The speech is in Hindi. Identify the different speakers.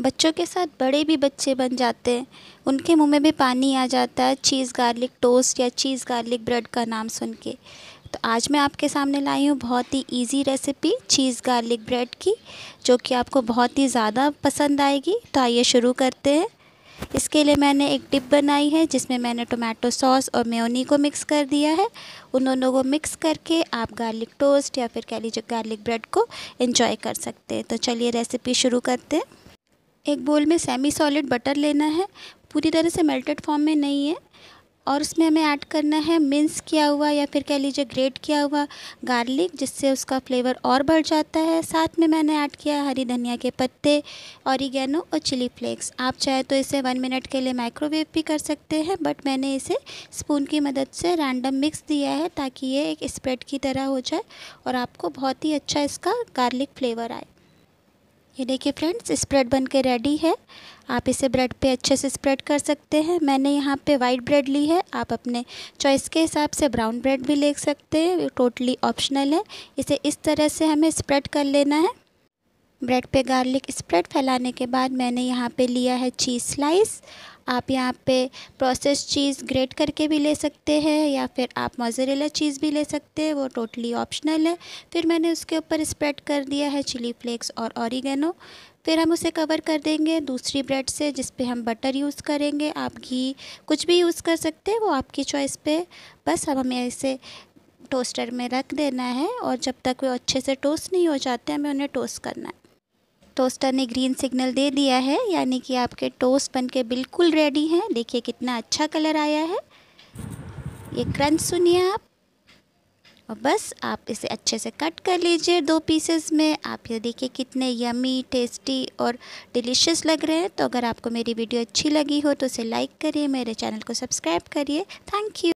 Speaker 1: बच्चों के साथ बड़े भी बच्चे बन जाते हैं उनके मुंह में भी पानी आ जाता है चीज़ गार्लिक टोस्ट या चीज़ गार्लिक ब्रेड का नाम सुन के तो आज मैं आपके सामने लाई हूँ बहुत ही easy recipe cheese garlic bread की जो कि आपको बहुत ही ज़्यादा पसंद आएगी तो आइए शुरू करते हैं इसके लिए मैंने एक डिप बनाई है जिसमें मैंने टोमेटो सॉस और मेयोनी को मिक्स कर दिया है उन दोनों को मिक्स करके आप गार्लिक टोस्ट या फिर कह लीजिए गार्लिक ब्रेड को इन्जॉय कर सकते हैं तो चलिए रेसिपी शुरू करते हैं एक बोल में सेमी सॉलिड बटर लेना है पूरी तरह से मेल्टेड फॉर्म में नहीं है और उसमें हमें ऐड करना है मिन्स किया हुआ या फिर कह लीजिए ग्रेट किया हुआ गार्लिक जिससे उसका फ्लेवर और बढ़ जाता है साथ में मैंने ऐड किया हरी धनिया के पत्ते ऑरिगेनो और चिली फ्लेक्स आप चाहे तो इसे वन मिनट के लिए माइक्रोवेव भी कर सकते हैं बट मैंने इसे स्पून की मदद से रैंडम मिक्स दिया है ताकि ये एक स्प्रेड की तरह हो जाए और आपको बहुत ही अच्छा इसका गार्लिक फ्लेवर आए ये देखिए फ्रेंड्स स्प्रेड बन के रेडी है आप इसे ब्रेड पे अच्छे से स्प्रेड कर सकते हैं मैंने यहाँ पे वाइट ब्रेड ली है आप अपने चॉइस के हिसाब से ब्राउन ब्रेड भी ले सकते हैं टोटली ऑप्शनल है इसे इस तरह से हमें स्प्रेड कर लेना है ब्रेड पे गार्लिक स्प्रेड फैलाने के बाद मैंने यहाँ पे लिया है चीज़ स्लाइस आप यहाँ पे प्रोसेस चीज़ ग्रेट करके भी ले सकते हैं या फिर आप मोजरेला चीज़ भी ले सकते हैं वो टोटली ऑप्शनल है फिर मैंने उसके ऊपर स्प्रेड कर दिया है चिली फ्लेक्स और ऑरिगेनो फिर हम उसे कवर कर देंगे दूसरी ब्रेड से जिस पे हम बटर यूज़ करेंगे आप घी कुछ भी यूज़ कर सकते हैं वो आपकी चॉइस पे बस अब हमें इसे टोस्टर में रख देना है और जब तक वो अच्छे से टोस्ट नहीं हो जाते हमें उन्हें टोस्ट करना है टोस्टर ने ग्रीन सिग्नल दे दिया है यानी कि आपके टोस्ट बन के बिल्कुल रेडी हैं देखिए कितना अच्छा कलर आया है ये क्रंच सुनिए आप और बस आप इसे अच्छे से कट कर लीजिए दो पीसेस में आप ये देखिए कितने यमी टेस्टी और डिलीशियस लग रहे हैं तो अगर आपको मेरी वीडियो अच्छी लगी हो तो इसे लाइक करिए मेरे चैनल को सब्सक्राइब करिए थैंक यू